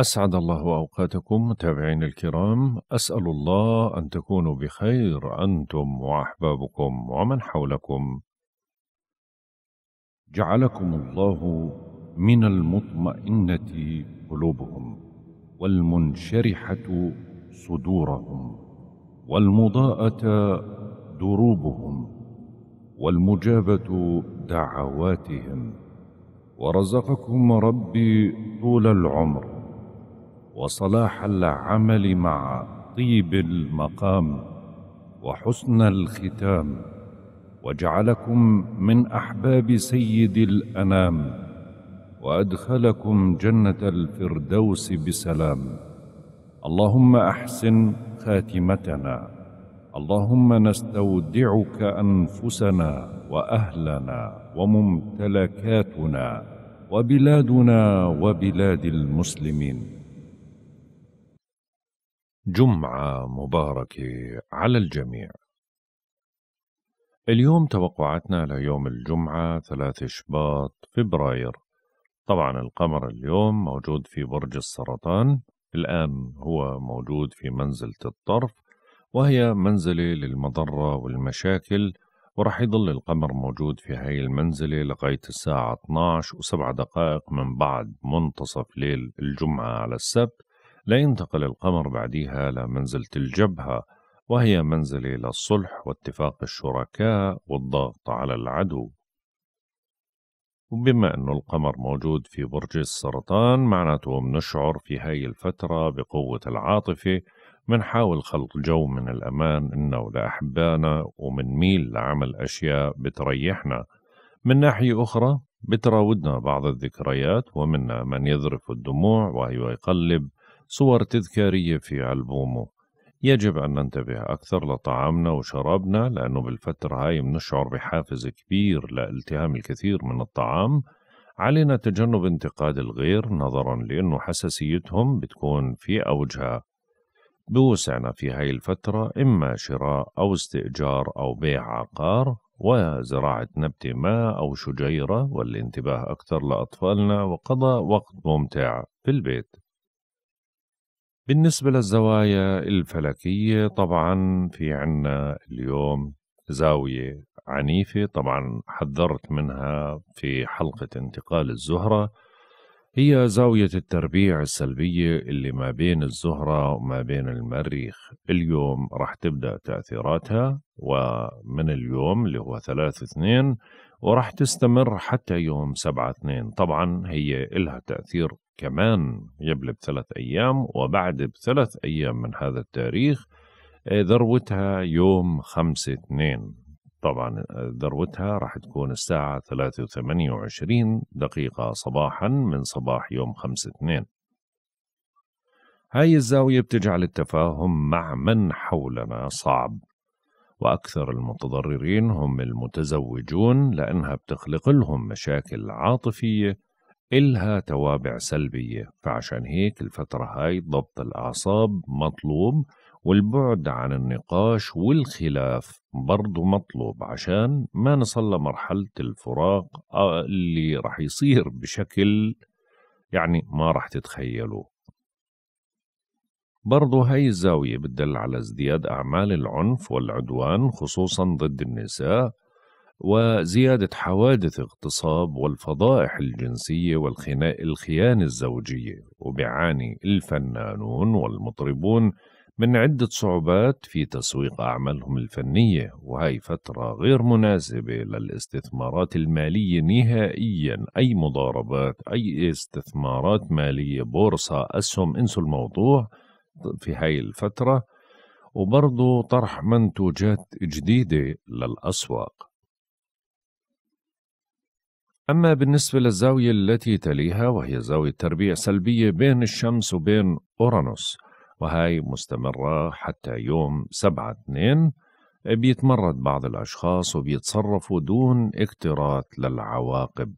أسعد الله أوقاتكم متابعين الكرام أسأل الله أن تكونوا بخير أنتم وأحبابكم ومن حولكم جعلكم الله من المطمئنة قلوبهم والمنشرحة صدورهم والمضاءة دروبهم والمجابة دعواتهم ورزقكم ربي طول العمر وصلاح العمل مع طيب المقام وحسن الختام وجعلكم من أحباب سيد الأنام وأدخلكم جنة الفردوس بسلام اللهم أحسن خاتمتنا اللهم نستودعك أنفسنا وأهلنا وممتلكاتنا وبلادنا وبلاد المسلمين جمعة مباركة على الجميع. اليوم توقعاتنا ليوم الجمعة ثلاث شباط فبراير. طبعا القمر اليوم موجود في برج السرطان، الآن هو موجود في منزلة الطرف، وهي منزلة للمضرة والمشاكل، ورح يضل القمر موجود في هاي المنزلة لغاية الساعة 12 وسبع دقائق من بعد منتصف ليل الجمعة على السبت لا ينتقل القمر بعديها إلى منزلة الجبهة وهي منزلة إلى الصلح واتفاق الشركاء والضغط على العدو وبما أنه القمر موجود في برج السرطان معناته بنشعر في هاي الفترة بقوة العاطفة منحاول خلق جو من الأمان إنه لأحبانا ومنميل لعمل أشياء بتريحنا من ناحية أخرى بتراودنا بعض الذكريات ومنا من يذرف الدموع يقلب صور تذكارية في ألبومه يجب أن ننتبه أكثر لطعامنا وشرابنا لأنه بالفترة هاي بنشعر بحافز كبير لالتهام الكثير من الطعام علينا تجنب انتقاد الغير نظرا لأنه حساسيتهم بتكون في أوجها بوسعنا في هاي الفترة إما شراء أو استئجار أو بيع عقار وزراعة نبتة ما أو شجيرة والانتباه أكثر لأطفالنا وقضاء وقت ممتع في البيت بالنسبة للزوايا الفلكية طبعا في عنا اليوم زاوية عنيفة طبعا حذرت منها في حلقة انتقال الزهرة هي زاوية التربيع السلبية اللي ما بين الزهرة وما بين المريخ اليوم رح تبدأ تأثيراتها ومن اليوم اللي هو ثلاثة اثنين ورح تستمر حتى يوم سبعة اثنين طبعا هي إلها تأثير كمان يبلي بثلاث أيام وبعد بثلاث أيام من هذا التاريخ آه، ذروتها يوم خمسة اثنين طبعا آه، ذروتها راح تكون الساعة ثلاثة وثمانية وعشرين دقيقة صباحا من صباح يوم خمسة اثنين هاي الزاوية بتجعل التفاهم مع من حولنا صعب وأكثر المتضررين هم المتزوجون لأنها بتخلق لهم مشاكل عاطفية إلها توابع سلبية فعشان هيك الفترة هاي ضبط الأعصاب مطلوب والبعد عن النقاش والخلاف برضو مطلوب عشان ما نصل لمرحلة الفراق آه، اللي رح يصير بشكل يعني ما رح تتخيلوه برضو هاي الزاوية بتدل على ازدياد أعمال العنف والعدوان خصوصا ضد النساء وزيادة حوادث اغتصاب والفضائح الجنسية والخيانة الزوجية وبيعاني الفنانون والمطربون من عدة صعوبات في تسويق أعمالهم الفنية وهي فترة غير مناسبة للاستثمارات المالية نهائيا أي مضاربات أي استثمارات مالية بورصة أسهم انسوا الموضوع في هاي الفترة وبرضه طرح منتوجات جديدة للأسواق أما بالنسبة للزاوية التي تليها وهي زاوية تربيع سلبية بين الشمس وبين أورانوس وهي مستمرة حتى يوم سبعة اثنين بيتمرد بعض الأشخاص وبيتصرفوا دون اكتراث للعواقب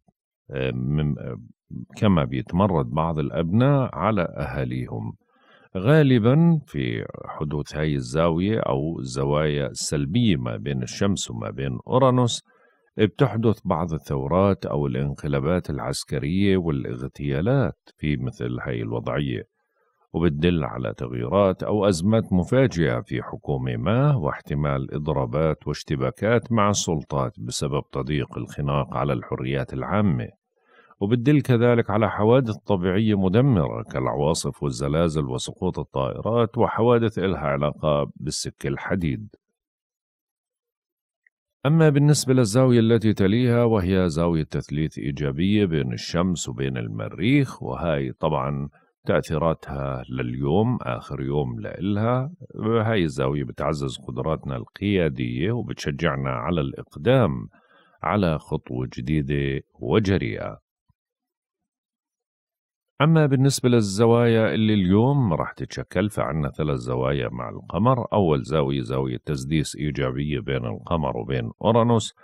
كما بيتمرد بعض الأبناء على أهاليهم غالبا في حدوث هاي الزاوية أو الزوايا السلبية ما بين الشمس وما بين أورانوس بتحدث بعض الثورات أو الانقلابات العسكرية والاغتيالات في مثل هاي الوضعية وبتدل على تغييرات أو أزمات مفاجئة في حكومة ما واحتمال إضرابات واشتباكات مع السلطات بسبب تضييق الخناق على الحريات العامة وبتدل كذلك على حوادث طبيعية مدمرة كالعواصف والزلازل وسقوط الطائرات وحوادث إلها علاقة بالسك الحديد أما بالنسبة للزاوية التي تليها وهي زاوية تثليث إيجابية بين الشمس وبين المريخ وهي طبعا تأثيراتها لليوم آخر يوم لإلها هاي الزاوية بتعزز قدراتنا القيادية وبتشجعنا على الإقدام على خطوة جديدة وجريئة أما بالنسبة للزوايا اللي اليوم راح تتشكل فعنا ثلاث زوايا مع القمر أول زاوية زاوية تسديس إيجابية بين القمر وبين أورانوس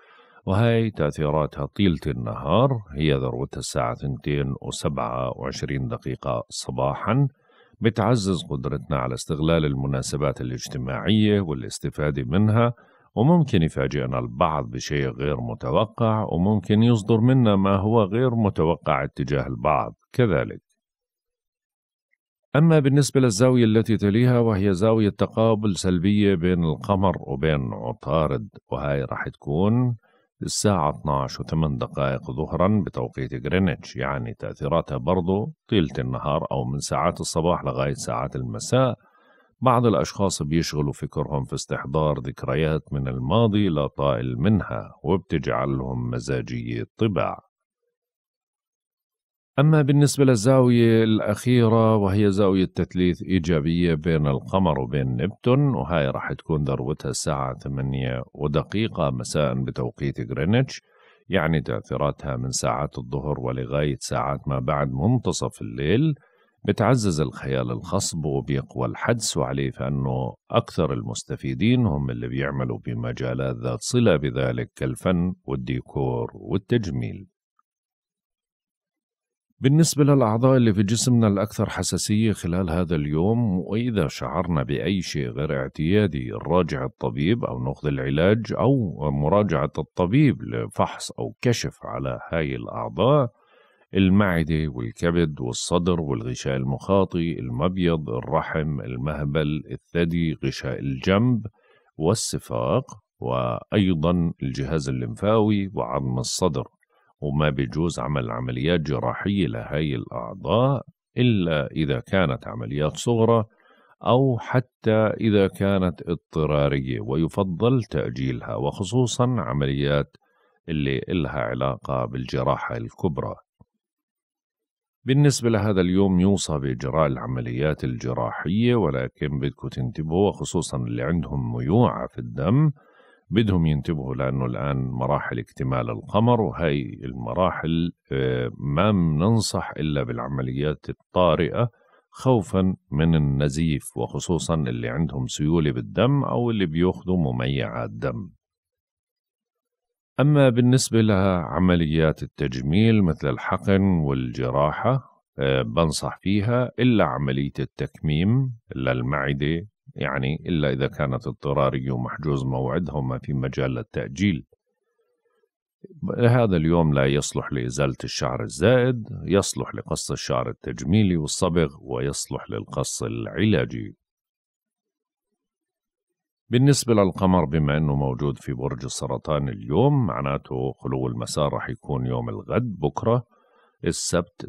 وهي تأثيراتها طيلة النهار هي ذروتها الساعة 2 و27 دقيقة صباحا بتعزز قدرتنا على استغلال المناسبات الاجتماعية والاستفادة منها وممكن يفاجئنا البعض بشيء غير متوقع وممكن يصدر منا ما هو غير متوقع اتجاه البعض كذلك أما بالنسبة للزاوية التي تليها وهي زاوية تقابل سلبية بين القمر وبين عطارد وهي راح تكون الساعة 12 و8 دقائق ظهرا بتوقيت غرينتش يعني تأثيراتها برضو طيلة النهار أو من ساعات الصباح لغاية ساعات المساء بعض الأشخاص بيشغلوا فكرهم في استحضار ذكريات من الماضي لا طائل منها وبتجعلهم مزاجية طباع أما بالنسبة للزاوية الأخيرة وهي زاوية تثليث إيجابية بين القمر وبين نبتون وهي راح تكون ذروتها الساعة 8 ودقيقة مساء بتوقيت غرينتش يعني تأثيراتها من ساعات الظهر ولغاية ساعات ما بعد منتصف الليل بتعزز الخيال الخصب وبيقوى الحدس وعليه فأنه أكثر المستفيدين هم اللي بيعملوا بمجالات ذات صلة بذلك كالفن والديكور والتجميل بالنسبة للأعضاء اللي في جسمنا الأكثر حساسية خلال هذا اليوم وإذا شعرنا بأي شيء غير اعتيادي نراجع الطبيب أو نأخذ العلاج أو مراجعة الطبيب لفحص أو كشف على هاي الأعضاء المعدة والكبد والصدر والغشاء المخاطي المبيض الرحم المهبل الثدي غشاء الجنب والسفاق وأيضا الجهاز الليمفاوي وعظم الصدر وما بيجوز عمل عمليات جراحية لهاي الأعضاء إلا إذا كانت عمليات صغرى أو حتى إذا كانت اضطرارية ويفضل تأجيلها وخصوصا عمليات اللي إلها علاقة بالجراحة الكبرى بالنسبة لهذا اليوم يوصى بإجراء العمليات الجراحية ولكن بدكم تنتبهوا خصوصا اللي عندهم ميوعة في الدم بدهم ينتبهوا لانه الان مراحل اكتمال القمر وهي المراحل آه، ما بننصح الا بالعمليات الطارئه خوفا من النزيف وخصوصا اللي عندهم سيوله بالدم او اللي بياخذوا مميعات دم. اما بالنسبه لعمليات التجميل مثل الحقن والجراحه آه، بنصح فيها الا عمليه التكميم للمعده يعني إلا إذا كانت اضطراري ومحجوز موعدهما في مجال التأجيل هذا اليوم لا يصلح لإزالة الشعر الزائد يصلح لقص الشعر التجميلي والصبغ ويصلح للقص العلاجي بالنسبة للقمر بما أنه موجود في برج السرطان اليوم معناته خلو المسار راح يكون يوم الغد بكرة السبت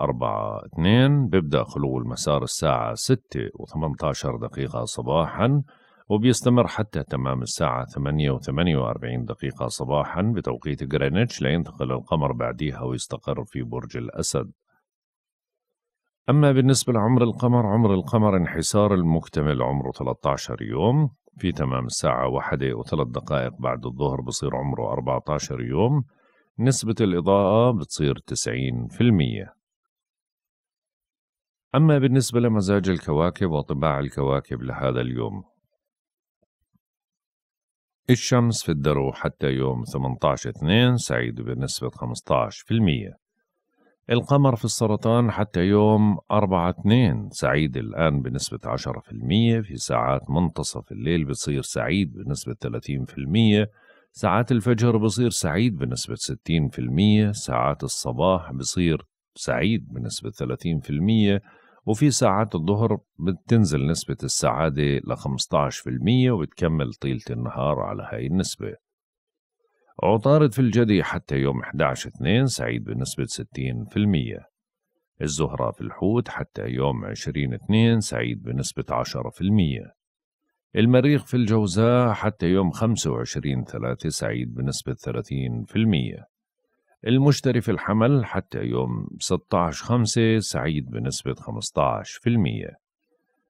أربعة اثنين بيبدأ خلو المسار الساعة ستة و18 دقيقة صباحا وبيستمر حتى تمام الساعة 8 و48 دقيقة صباحا بتوقيت غرينتش لينتقل القمر بعديها ويستقر في برج الأسد أما بالنسبة لعمر القمر عمر القمر انحسار المكتمل عمره 13 يوم في تمام الساعة واحدة وثلاث دقائق بعد الظهر بصير عمره 14 يوم نسبة الإضاءة بتصير 90% أما بالنسبة لمزاج الكواكب وطباع الكواكب لهذا اليوم الشمس في الدرو حتى يوم 18/2 سعيد بنسبة 15% القمر في السرطان حتى يوم 4/2 سعيد الآن بنسبة 10% في ساعات منتصف الليل بصير سعيد بنسبة 30% ساعات الفجر بصير سعيد بنسبة 60% ساعات الصباح بصير سعيد بنسبة 30% وفي ساعات الظهر بتنزل نسبة السعادة ل 15% وبتكمل طيلة النهار على هاي النسبة عطارد في الجدي حتى يوم 11/2 سعيد بنسبة 60% الزهرة في الحوت حتى يوم 20/2 سعيد بنسبة 10% المريخ في الجوزاء حتى يوم 25 ثلاثة سعيد بنسبة 30% المشتري في الحمل حتى يوم 16 خمسة سعيد بنسبة 15%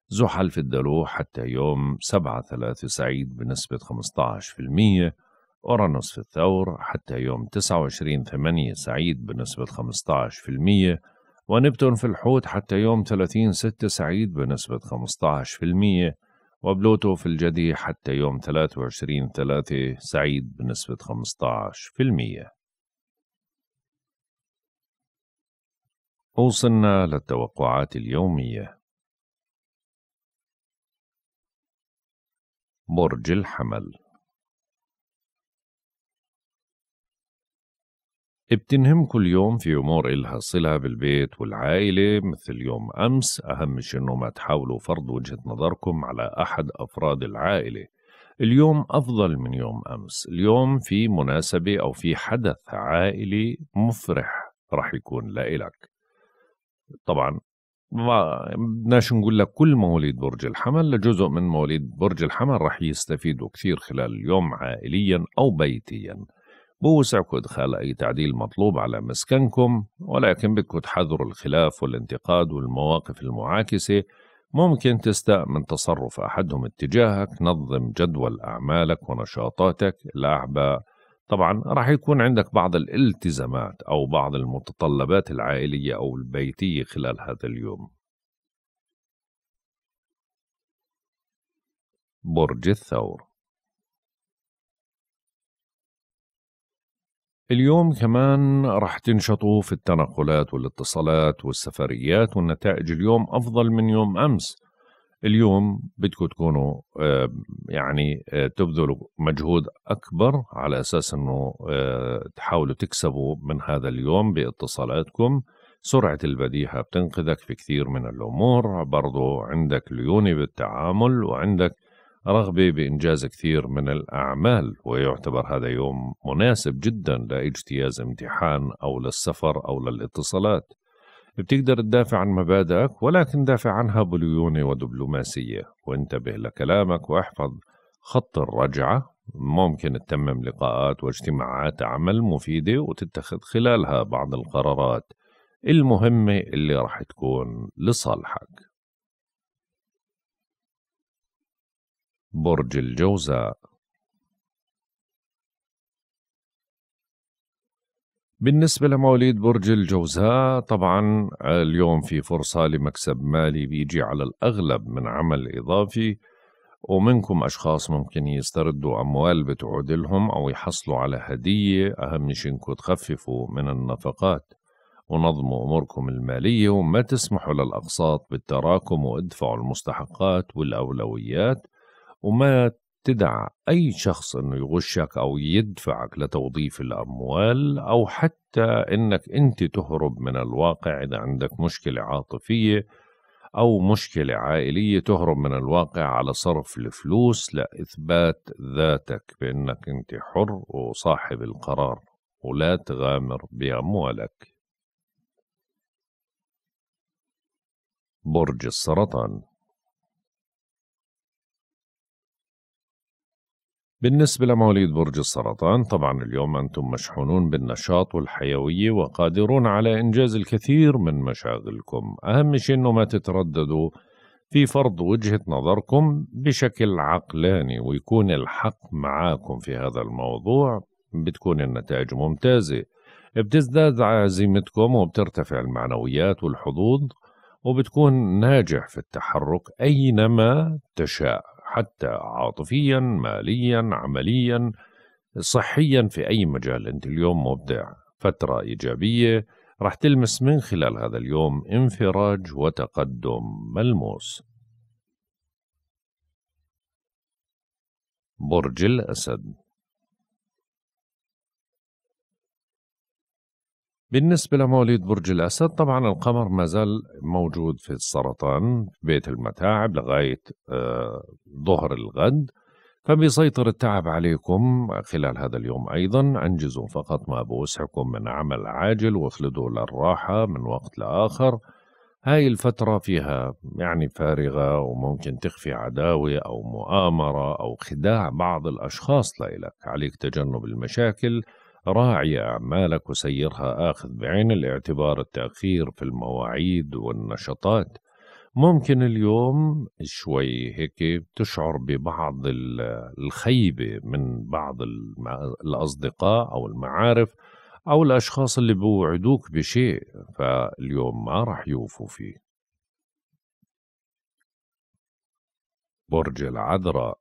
زحل في الدلو حتى يوم 7 ثلاثة سعيد بنسبة 15% أورانوس في الثور حتى يوم 29 ثمانية سعيد بنسبة 15% ونبتون في الحوت حتى يوم 30 6 سعيد بنسبة 15% وبلوتو في الجدي حتى يوم 23 3 سعيد بنسبة 15% وصلنا للتوقعات اليومية برج الحمل بتنهم كل يوم في أمور إلها صلة بالبيت والعائلة مثل يوم أمس أهم شي إنه ما تحاولوا فرض وجهة نظركم على أحد أفراد العائلة اليوم أفضل من يوم أمس اليوم في مناسبة أو في حدث عائلي مفرح رح يكون لإلك طبعا ما بدناش نقول لك كل مواليد برج الحمل لجزء من مواليد برج الحمل رح يستفيدوا كثير خلال اليوم عائليا أو بيتيا بوسعكم إدخال أي تعديل مطلوب على مسكنكم ولكن بدكم تحذروا الخلاف والانتقاد والمواقف المعاكسة ممكن تستاء من تصرف أحدهم اتجاهك نظم جدول أعمالك ونشاطاتك الأعباء طبعا راح يكون عندك بعض الالتزامات أو بعض المتطلبات العائلية أو البيتية خلال هذا اليوم برج الثور اليوم كمان رح تنشطوا في التنقلات والاتصالات والسفريات والنتائج اليوم أفضل من يوم أمس اليوم بدكم تكونوا يعني آه، تبذلوا مجهود أكبر على أساس أنه آه، تحاولوا تكسبوا من هذا اليوم باتصالاتكم سرعة البديهة بتنقذك في كثير من الأمور برضو عندك ليونة بالتعامل وعندك رغبة بإنجاز كثير من الأعمال ويعتبر هذا يوم مناسب جدا لاجتياز امتحان أو للسفر أو للاتصالات بتقدر تدافع عن مبادئك ولكن دافع عنها بليونة ودبلوماسية وانتبه لكلامك واحفظ خط الرجعة ممكن تتمم لقاءات واجتماعات عمل مفيدة وتتخذ خلالها بعض القرارات المهمة اللي راح تكون لصالحك برج الجوزاء بالنسبة لمواليد برج الجوزاء طبعا اليوم في فرصة لمكسب مالي بيجي على الأغلب من عمل إضافي ومنكم أشخاص ممكن يستردوا أموال بتعود لهم أو يحصلوا على هدية أهم شيء إنكم تخففوا من النفقات ونظموا أموركم المالية وما تسمحوا للأقساط بالتراكم وادفعوا المستحقات والأولويات وما تدع أي شخص أنه يغشك أو يدفعك لتوظيف الأموال أو حتى أنك أنت تهرب من الواقع إذا عندك مشكلة عاطفية أو مشكلة عائلية تهرب من الواقع على صرف الفلوس لإثبات ذاتك بأنك أنت حر وصاحب القرار ولا تغامر بأموالك برج السرطان بالنسبة لمواليد برج السرطان طبعا اليوم أنتم مشحونون بالنشاط والحيوية وقادرون على إنجاز الكثير من مشاغلكم أهم شيء أنه ما تترددوا في فرض وجهة نظركم بشكل عقلاني ويكون الحق معاكم في هذا الموضوع بتكون النتائج ممتازة بتزداد عزيمتكم وبترتفع المعنويات والحظوظ وبتكون ناجح في التحرك أينما تشاء حتى عاطفيا ماليا عمليا صحيا في أي مجال أنت اليوم مبدع فترة إيجابية رح تلمس من خلال هذا اليوم انفراج وتقدم ملموس برج الأسد بالنسبة لمواليد برج الأسد طبعا القمر ما زال موجود في السرطان بيت المتاعب لغاية آه، ظهر الغد فبيسيطر التعب عليكم خلال هذا اليوم أيضا أنجزوا فقط ما بوسعكم من عمل عاجل واخلدوا للراحة من وقت لآخر هاي الفترة فيها يعني فارغة وممكن تخفي عداوة أو مؤامرة أو خداع بعض الأشخاص لإلك عليك تجنب المشاكل راعي أعمالك وسيرها آخذ بعين الاعتبار التأخير في المواعيد والنشاطات ممكن اليوم شوي هيك تشعر ببعض الخيبة من بعض الأصدقاء أو المعارف أو الأشخاص اللي بوعدوك بشيء فاليوم ما رح يوفوا فيه برج العذراء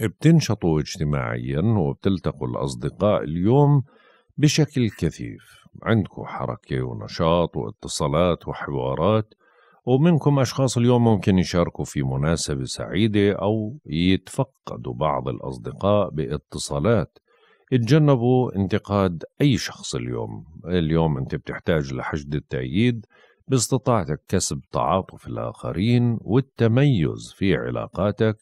بتنشطوا اجتماعيا وبتلتقوا الأصدقاء اليوم بشكل كثيف عندكم حركة ونشاط واتصالات وحوارات ومنكم أشخاص اليوم ممكن يشاركوا في مناسبة سعيدة أو يتفقدوا بعض الأصدقاء باتصالات اتجنبوا انتقاد أي شخص اليوم اليوم أنت بتحتاج لحشد التأييد باستطاعتك كسب تعاطف الآخرين والتميز في علاقاتك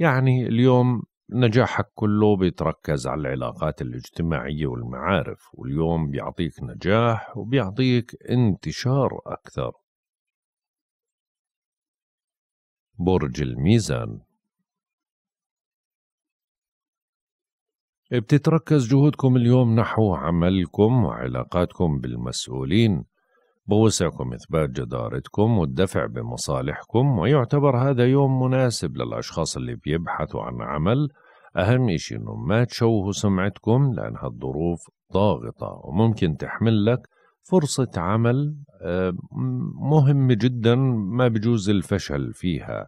يعني اليوم نجاحك كله بيتركز على العلاقات الاجتماعية والمعارف واليوم بيعطيك نجاح وبيعطيك انتشار أكثر برج الميزان بتتركز جهودكم اليوم نحو عملكم وعلاقاتكم بالمسؤولين بوسعكم إثبات جدارتكم والدفع بمصالحكم ويعتبر هذا يوم مناسب للأشخاص اللي بيبحثوا عن عمل أهم إشي إنه ما تشوهوا سمعتكم لأن هالظروف ضاغطة وممكن تحمل لك فرصة عمل آه، مهمة جدا ما بجوز الفشل فيها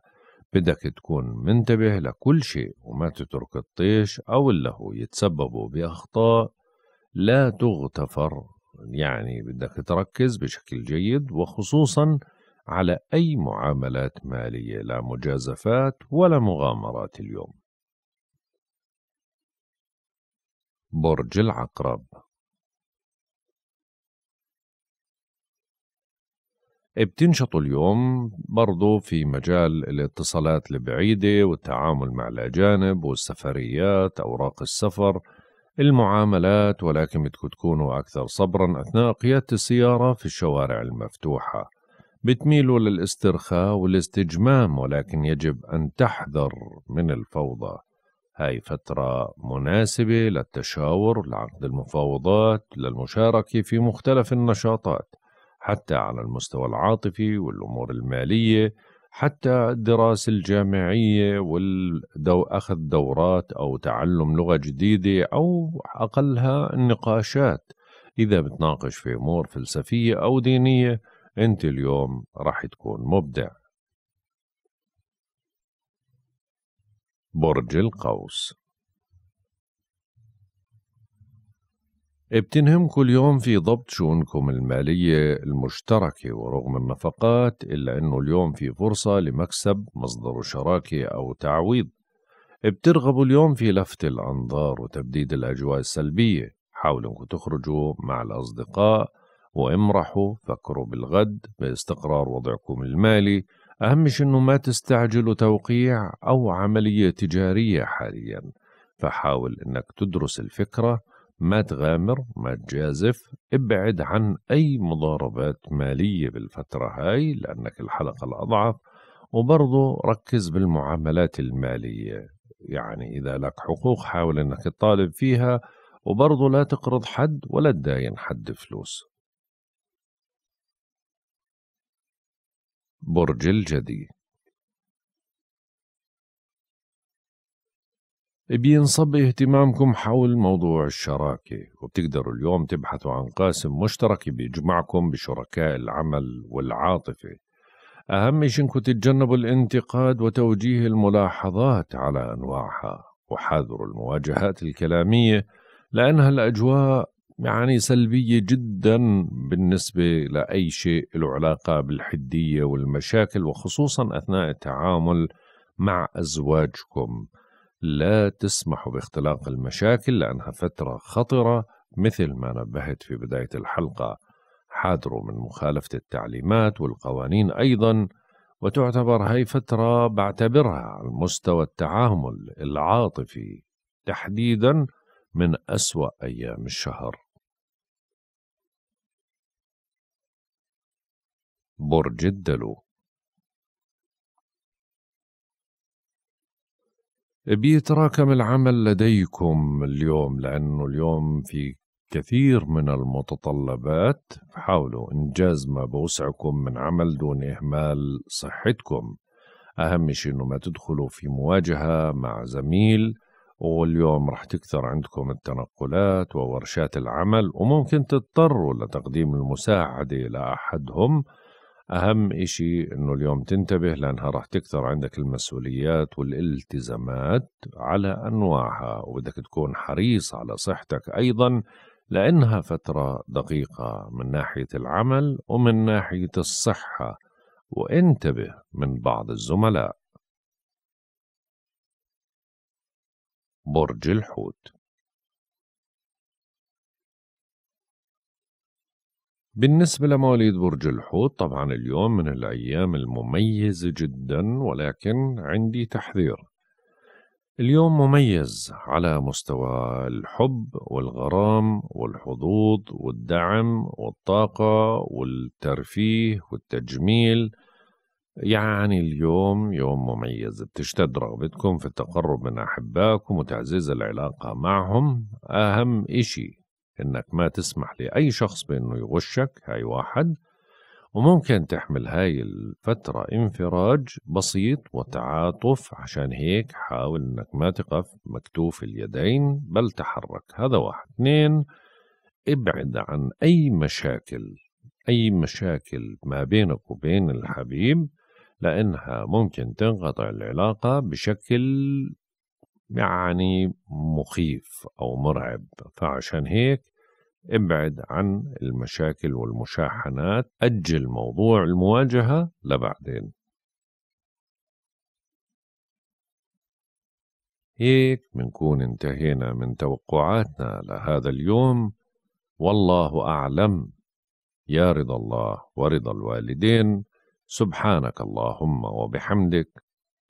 بدك تكون منتبه لكل شيء وما تترك الطيش أو اللهو يتسببوا بأخطاء لا تغتفر يعني بدك تركز بشكل جيد وخصوصا على أي معاملات مالية لا مجازفات ولا مغامرات اليوم برج العقرب بتنشطوا اليوم برضو في مجال الاتصالات البعيدة والتعامل مع الأجانب والسفريات أوراق السفر المعاملات ولكن بدكم تكونوا أكثر صبرا أثناء قيادة السيارة في الشوارع المفتوحة بتميلوا للاسترخاء والاستجمام ولكن يجب أن تحذر من الفوضى هاي فترة مناسبة للتشاور لعقد المفاوضات للمشاركة في مختلف النشاطات حتى على المستوى العاطفي والأمور المالية حتى الدراسة الجامعية والدو أخذ دورات أو تعلم لغة جديدة أو أقلها النقاشات إذا بتناقش في أمور فلسفية أو دينية أنت اليوم راح تكون مبدع برج القوس بتنهمكم اليوم في ضبط شؤونكم المالية المشتركة ورغم النفقات إلا أنه اليوم في فرصة لمكسب مصدر شراكة أو تعويض بترغبوا اليوم في لفت الأنظار وتبديد الأجواء السلبية حاولوا أنكم تخرجوا مع الأصدقاء وامرحوا فكروا بالغد باستقرار وضعكم المالي أهم شيء أنه ما تستعجلوا توقيع أو عملية تجارية حاليا فحاول أنك تدرس الفكرة ما تغامر ما تجازف ابعد عن أي مضاربات مالية بالفترة هاي لأنك الحلقة الأضعف وبرضه ركز بالمعاملات المالية يعني إذا لك حقوق حاول أنك تطالب فيها وبرضه لا تقرض حد ولا تداين حد فلوس برج الجدي بينصب اهتمامكم حول موضوع الشراكة وبتقدروا اليوم تبحثوا عن قاسم مشترك بيجمعكم بشركاء العمل والعاطفة أهم شيء إنكم تتجنبوا الانتقاد وتوجيه الملاحظات على أنواعها وحاذروا المواجهات الكلامية لأنها الأجواء يعني سلبية جدا بالنسبة لأي شيء له علاقة بالحدية والمشاكل وخصوصا أثناء التعامل مع أزواجكم لا تسمح باختلاق المشاكل لأنها فترة خطرة مثل ما نبهت في بداية الحلقة حاذروا من مخالفة التعليمات والقوانين أيضا وتعتبر هي فترة بعتبرها على مستوى التعامل العاطفي تحديدا من أسوأ أيام الشهر برج الدلو بيتراكم العمل لديكم اليوم لأنه اليوم في كثير من المتطلبات حاولوا إنجاز ما بوسعكم من عمل دون إهمال صحتكم أهم شيء إنه ما تدخلوا في مواجهة مع زميل واليوم رح تكثر عندكم التنقلات وورشات العمل وممكن تضطروا لتقديم المساعدة لأحدهم أهم إشي إنه اليوم تنتبه لأنها رح تكثر عندك المسؤوليات والالتزامات على أنواعها وبدك تكون حريص على صحتك أيضا لأنها فترة دقيقة من ناحية العمل ومن ناحية الصحة وانتبه من بعض الزملاء برج الحوت بالنسبة لمواليد برج الحوت طبعا اليوم من الأيام المميزة جدا ولكن عندي تحذير اليوم مميز على مستوى الحب والغرام والحظوظ والدعم والطاقة والترفيه والتجميل يعني اليوم يوم مميز بتشتد رغبتكم في التقرب من أحبائكم وتعزيز العلاقة معهم أهم إشي إنك ما تسمح لأي شخص بإنه يغشك هاي واحد وممكن تحمل هاي الفترة انفراج بسيط وتعاطف عشان هيك حاول انك ما تقف مكتوف اليدين بل تحرك هذا واحد اثنين ابعد عن اي مشاكل اي مشاكل ما بينك وبين الحبيب لانها ممكن تنقطع العلاقة بشكل يعني مخيف أو مرعب فعشان هيك ابعد عن المشاكل والمشاحنات أجل موضوع المواجهة لبعدين هيك منكون انتهينا من توقعاتنا لهذا اليوم والله أعلم يا رضا الله ورضا الوالدين سبحانك اللهم وبحمدك